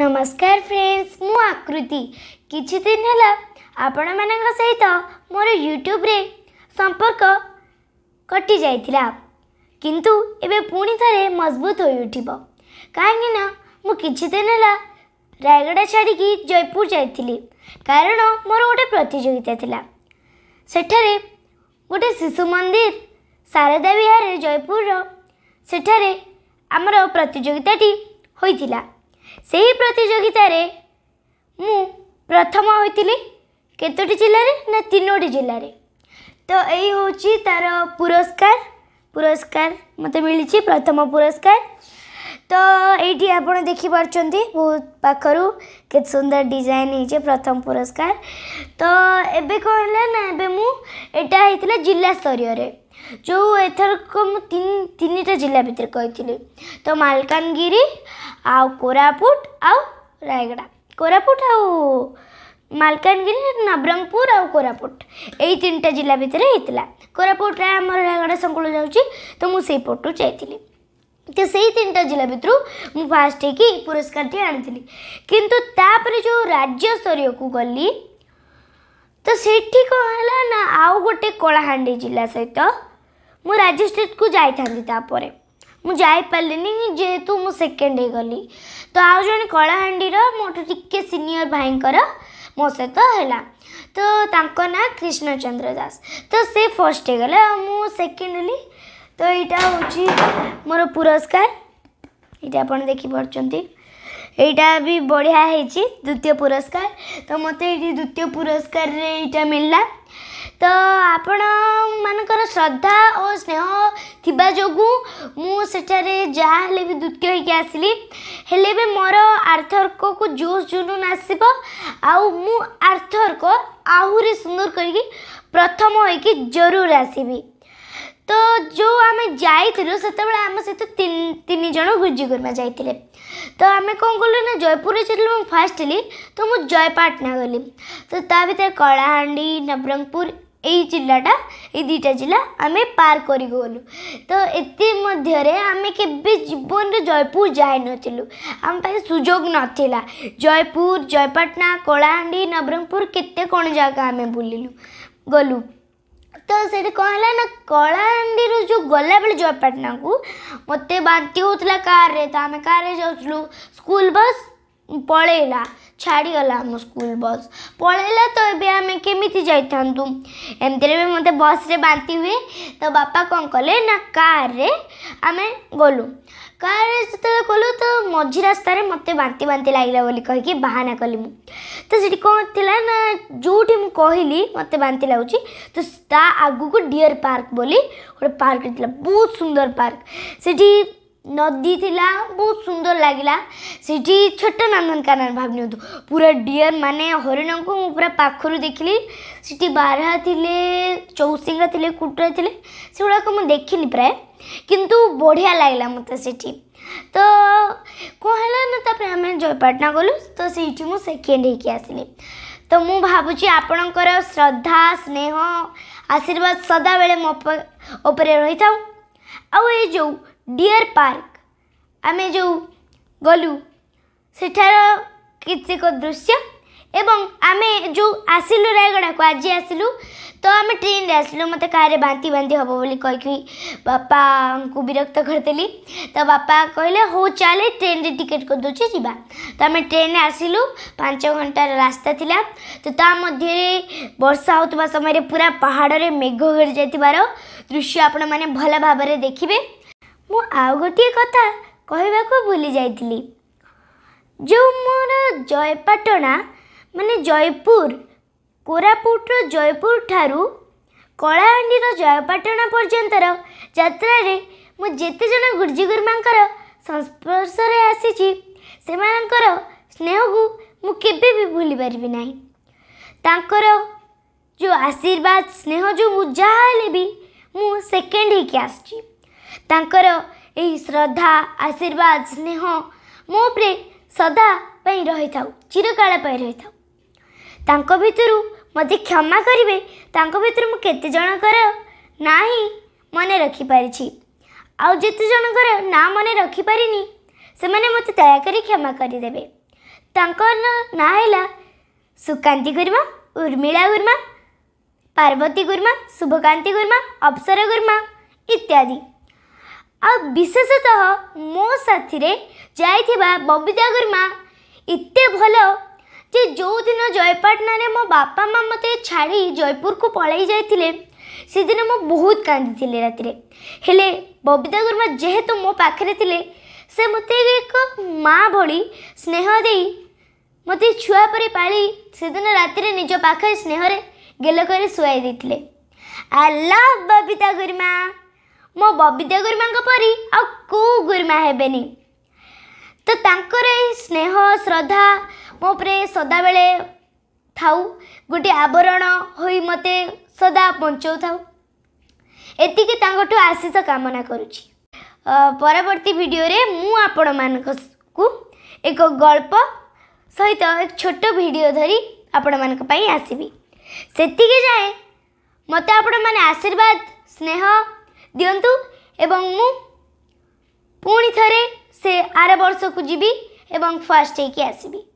ନମସ୍କାର ଫ୍ରେଣ୍ଡସ୍ ମୁଁ ଆକୃତି କିଛି ଦିନ ହେଲା ଆପଣମାନଙ୍କ ସହିତ ମୋର ୟୁଟ୍ୟୁବରେ ସମ୍ପର୍କ କଟିଯାଇଥିଲା କିନ୍ତୁ ଏବେ ପୁଣି ଥରେ ମଜବୁତ ହୋଇଉଠିବ କାହିଁକିନା ମୁଁ କିଛି ଦିନ ହେଲା ରାୟଗଡ଼ା ଛାଡ଼ିକି ଜୟପୁର ଯାଇଥିଲି କାରଣ ମୋର ଗୋଟେ ପ୍ରତିଯୋଗିତା ଥିଲା ସେଠାରେ ଗୋଟେ ଶିଶୁ ମନ୍ଦିର ଶାରଦା ବିହାରରେ ଜୟପୁରର ସେଠାରେ ଆମର ପ୍ରତିଯୋଗିତାଟି ହୋଇଥିଲା ସେହି ପ୍ରତିଯୋଗିତାରେ ମୁଁ ପ୍ରଥମ ହୋଇଥିଲି କେତୋଟି ଜିଲ୍ଲାରେ ନା ତିନୋଟି ଜିଲ୍ଲାରେ ତ ଏଇ ହେଉଛି ତା'ର ପୁରସ୍କାର ପୁରସ୍କାର ମୋତେ ମିଳିଛି ପ୍ରଥମ ପୁରସ୍କାର ତ ଏଇଠି ଆପଣ ଦେଖିପାରୁଛନ୍ତି ବହୁତ ପାଖରୁ କେତେ ସୁନ୍ଦର ଡିଜାଇନ୍ ହେଇଛି ପ୍ରଥମ ପୁରସ୍କାର ତ ଏବେ କ'ଣ ହେଲା ନା ଏବେ ମୁଁ ଏଇଟା ହେଇଥିଲା ଜିଲ୍ଲା ସ୍ତରୀୟରେ ଯେଉଁ ଏଥରକ ମୁଁ ତିନିଟା ଜିଲ୍ଲା ଭିତରେ କହିଥିଲି ତ ମାଲକାନଗିରି ଆଉ କୋରାପୁଟ ଆଉ ରାୟଗଡ଼ା କୋରାପୁଟ ଆଉ ମାଲକାନଗିରି ନବରଙ୍ଗପୁର ଆଉ କୋରାପୁଟ ଏଇ ତିନିଟା ଜିଲ୍ଲା ଭିତରେ ହେଇଥିଲା କୋରାପୁଟରେ ଆମର ରାୟଗଡ଼ା ସଂକୁଳ ଯାଉଛି ତ ମୁଁ ସେଇ ପଟୁ ଯାଇଥିଲି ତ ସେଇ ତିନିଟା ଜିଲ୍ଲା ଭିତରୁ ମୁଁ ଫାଷ୍ଟ ହେଇକି ପୁରସ୍କାରଟି ଆଣିଥିଲି କିନ୍ତୁ ତାପରେ ଯେଉଁ ରାଜ୍ୟସ୍ତରୀୟକୁ ଗଲି ତ ସେଠି କ'ଣ ହେଲା ନା ଆଉ ଗୋଟେ କଳାହାଣ୍ଡି ଜିଲ୍ଲା ସହିତ ମୁଁ ରାଜ୍ୟ ଷ୍ଟେଟ୍କୁ ଯାଇଥାନ୍ତି ତାପରେ ମୁଁ ଯାଇପାରିଲିନି ଯେହେତୁ ମୁଁ ସେକେଣ୍ଡ ହେଇଗଲି ତ ଆଉ ଜଣେ କଳାହାଣ୍ଡିର ମୋଠୁ ଟିକେ ସିନିୟର ଭାଇଙ୍କର ମୋ ସହିତ ହେଲା ତ ତାଙ୍କ ନାଁ କ୍ରିଷ୍ଣଚନ୍ଦ୍ର ଦାସ ତ ସେ ଫାର୍ଷ୍ଟ ହେଇଗଲେ ଆଉ ମୁଁ ସେକେଣ୍ଡ ହେଲି ତ ଏଇଟା ହେଉଛି ମୋର ପୁରସ୍କାର ଏଇଟା ଆପଣ ଦେଖିପାରୁଛନ୍ତି ଏଇଟା ବି ବଢ଼ିଆ ହେଇଛି ଦ୍ୱିତୀୟ ପୁରସ୍କାର ତ ମୋତେ ଏଇଠି ଦ୍ୱିତୀୟ ପୁରସ୍କାରରେ ଏଇଟା ମିଳିଲା ତ ଆପଣମାନଙ୍କର ଶ୍ରଦ୍ଧା ଓ ସ୍ନେହ ଥିବା ଯୋଗୁଁ ମୁଁ ସେଠାରେ ଯାହା ହେଲେ ବି ଦ୍ୱିତୀୟ ହେଇକି ଆସିଲି ହେଲେ ବି ମୋର ଆର୍ଥର୍କକୁ ଜୋସ୍ ଜୁନୁନ୍ ଆସିବ ଆଉ ମୁଁ ଆର୍ଥର୍କ ଆହୁରି ସୁନ୍ଦର କରିକି ପ୍ରଥମ ହୋଇକି ଜରୁର ଆସିବି ତ ଯେଉଁ ଆମେ ଯାଇଥିଲୁ ସେତେବେଳେ ଆମ ସହିତ ତିନି ଜଣ ଗୁରୁଜୀ ଗୁରୁମା ଯାଇଥିଲେ ତ ଆମେ କ'ଣ କଲୁ ନା ଜୟପୁରରେ ଯାଇଥିଲୁ ମୁଁ ଫାଷ୍ଟ ହେଲି ତ ମୁଁ ଜୟପାଟନା ଗଲି ତ ତା ଭିତରେ କଳାହାଣ୍ଡି ନବରଙ୍ଗପୁର ଏଇ ଜିଲ୍ଲାଟା ଏଇ ଦୁଇଟା ଜିଲ୍ଲା ଆମେ ପାର କରିକି ଗଲୁ ତ ଏତେ ମଧ୍ୟରେ ଆମେ କେବେ ଜୀବନରେ ଜୟପୁର ଯାଇନଥିଲୁ ଆମ ପାଇଁ ସୁଯୋଗ ନଥିଲା ଜୟପୁର ଜୟପାଟଣା କଳାହାଣ୍ଡି ନବରଙ୍ଗପୁର କେତେ କ'ଣ ଜାଗା ଆମେ ବୁଲିଲୁ ଗଲୁ ତ ସେଠି କ'ଣ ହେଲା ନା କଳାହାଣ୍ଡିରୁ ଯେଉଁ ଗଲାବେଳେ ଜୟପାଟଣାକୁ ମୋତେ ବାନ୍ତି ହେଉଥିଲା କାର୍ରେ ତ ଆମେ କାର୍ରେ ଯାଉଥିଲୁ ସ୍କୁଲ ବସ୍ ପଳେଇଲା ଛାଡ଼ିଗଲା ଆମ ସ୍କୁଲ ବସ୍ ପଳେଇଲା ତ ଏବେ ଆମେ କେମିତି ଯାଇଥାନ୍ତୁ ଏମିତିରେ ବି ମୋତେ ବସ୍ରେ ବାନ୍ତି ହୁଏ ତ ବାପା କ'ଣ କଲେ ନା କାର୍ରେ ଆମେ ଗଲୁ କାର୍ରେ ଯେତେବେଳେ ଗଲୁ ତ ମଝି ରାସ୍ତାରେ ମୋତେ ବାନ୍ତି ବାନ୍ତି ଲାଗିଲା ବୋଲି କହିକି ବାହାନା କଲି ମୁଁ ତ ସେଠି କ'ଣ ଥିଲା ନା ଯେଉଁଠି ମୁଁ କହିଲି ମୋତେ ବାନ୍ତି ଲାଗୁଛି ତ ତା ଆଗକୁ ଡିଅର୍ ପାର୍କ ବୋଲି ଗୋଟେ ପାର୍କ ଥିଲା ବହୁତ ସୁନ୍ଦର ପାର୍କ ସେଠି नदी थी बहुत सुंदर लगला से छोट नंदनकानन भाव पूरा डियर मान हरिण को पूरा पाखर देखिली सीटी बारहा चौसिंगा थिले कुटरा थिले से गुड़ाक मुझे देखनी प्राय किंतु बढ़िया लगला मत से तो कौन ना आम जयपाटना गलु तो से सेकेंड होसली तो मुझे भावुँ आपणकर श्रद्धा स्नेह आशीर्वाद सदा बेले मो रही था आउ जो ଡିଅର୍ ପାର୍କ ଆମେ ଯେଉଁ ଗଲୁ ସେଠାର କେତେକ ଦୃଶ୍ୟ ଏବଂ ଆମେ ଯେଉଁ ଆସିଲୁ ରାୟଗଡ଼ାକୁ ଆଜି ଆସିଲୁ ତ ଆମେ ଟ୍ରେନ୍ରେ ଆସିଲୁ ମୋତେ କାହାରେ ବାନ୍ତି ବାନ୍ତି ହେବ ବୋଲି କହିକି ବାପାଙ୍କୁ ବିରକ୍ତ କରିଦେଲି ତ ବାପା କହିଲେ ହଉ ଚାଲେ ଟ୍ରେନ୍ରେ ଟିକେଟ୍ କରିଦେଉଛି ଯିବା ତ ଆମେ ଟ୍ରେନ୍ରେ ଆସିଲୁ ପାଞ୍ଚ ଘଣ୍ଟାର ରାସ୍ତା ଥିଲା ତ ତା ମଧ୍ୟରେ ବର୍ଷା ହେଉଥିବା ସମୟରେ ପୁରା ପାହାଡ଼ରେ ମେଘ ଘେରି ଯାଇଥିବାର ଦୃଶ୍ୟ ଆପଣମାନେ ଭଲ ଭାବରେ ଦେଖିବେ ମୁଁ ଆଉ ଗୋଟିଏ କଥା କହିବାକୁ ଭୁଲି ଯାଇଥିଲି ଯେଉଁ ମୋର ଜୟପାଟଣା ମାନେ ଜୟପୁର କୋରାପୁଟର ଜୟପୁର ଠାରୁ କଳାହାଣ୍ଡିର ଜୟପାଟଣା ପର୍ଯ୍ୟନ୍ତର ଯାତ୍ରାରେ ମୁଁ ଯେତେଜଣ ଗୁରୁଜୀଗୁରୁମାଙ୍କର ସଂସ୍ପର୍ଶରେ ଆସିଛି ସେମାନଙ୍କର ସ୍ନେହକୁ ମୁଁ କେବେ ବି ଭୁଲିପାରିବି ନାହିଁ ତାଙ୍କର ଯେଉଁ ଆଶୀର୍ବାଦ ସ୍ନେହ ଯେଉଁ ମୁଁ ଯାହା ହେଲେ ବି ମୁଁ ସେକେଣ୍ଡ ହେଇକି ଆସିଛି ତାଙ୍କର ଏହି ଶ୍ରଦ୍ଧା ଆଶୀର୍ବାଦ ସ୍ନେହ ମୋ ଉପରେ ସଦା ପାଇଁ ରହିଥାଉ ଚିରକାଳ ପାଇଁ ରହିଥାଉ ତାଙ୍କ ଭିତରୁ ମୋତେ କ୍ଷମା କରିବେ ତାଙ୍କ ଭିତରୁ ମୁଁ କେତେ ଜଣଙ୍କର ହିଁ ମନେ ରଖିପାରିଛି ଆଉ ଯେତେ ଜଣଙ୍କର ନାଁ ମନେ ରଖିପାରିନି ସେମାନେ ମୋତେ ଦୟାକରି କ୍ଷମା କରିଦେବେ ତାଙ୍କ ନାଁ ହେଲା ସୁକାନ୍ତି ଗୁରୁମା ଉର୍ମିଳା ଗୁର୍ମା ପାର୍ବତୀ ଗୁରୁମା ଶୁଭକାନ୍ତି ଗୁରୁମା ଅପସର ଗୁର୍ମା ଇତ୍ୟାଦି ଆଉ ବିଶେଷତଃ ମୋ ସାଥିରେ ଯାଇଥିବା ବବିତା ଗୁରୁମା ଏତେ ଭଲ ଯେ ଯେଉଁଦିନ ଜୟପାଟଣାରେ ମୋ ବାପା ମା' ମୋତେ ଛାଡ଼ି ଜୟପୁରକୁ ପଳାଇ ଯାଇଥିଲେ ସେଦିନ ମୁଁ ବହୁତ କାନ୍ଦିଥିଲି ରାତିରେ ହେଲେ ବବିତା ଗୁରୁମା ଯେହେତୁ ମୋ ପାଖରେ ଥିଲେ ସେ ମୋତେ ଏକ ମା' ଭଳି ସ୍ନେହ ଦେଇ ମୋତେ ଛୁଆ ପରି ପାଳି ସେଦିନ ରାତିରେ ନିଜ ପାଖରେ ସ୍ନେହରେ ଗେଲ କରି ଶୁଆଇ ଦେଇଥିଲେ ଆଇ ଲଭ୍ ବବିତା ଗୁରୁମା ମୋ ବବିତା ଗୁରୁମାଙ୍କ ପରି ଆଉ କେଉଁ ଗୁରୁମା ହେବେନି ତ ତାଙ୍କର ଏହି ସ୍ନେହ ଶ୍ରଦ୍ଧା ମୋ ଉପରେ ସଦାବେଳେ ଥାଉ ଗୋଟିଏ ଆବରଣ ହୋଇ ମୋତେ ସଦା ବଞ୍ଚାଉଥାଉ ଏତିକି ତାଙ୍କଠୁ ଆଶିଷ କାମନା କରୁଛି ପରବର୍ତ୍ତୀ ଭିଡ଼ିଓରେ ମୁଁ ଆପଣମାନଙ୍କୁ ଏକ ଗଳ୍ପ ସହିତ ଏକ ଛୋଟ ଭିଡ଼ିଓ ଧରି ଆପଣମାନଙ୍କ ପାଇଁ ଆସିବି ସେତିକି ଯାଏଁ ମୋତେ ଆପଣମାନେ ଆଶୀର୍ବାଦ ସ୍ନେହ ଦିଅନ୍ତୁ ଏବଂ ମୁଁ ପୁଣି ଥରେ ସେ ଆର ବର୍ଷକୁ ଯିବି ଏବଂ ଫାଷ୍ଟ ହେଇକି ଆସିବି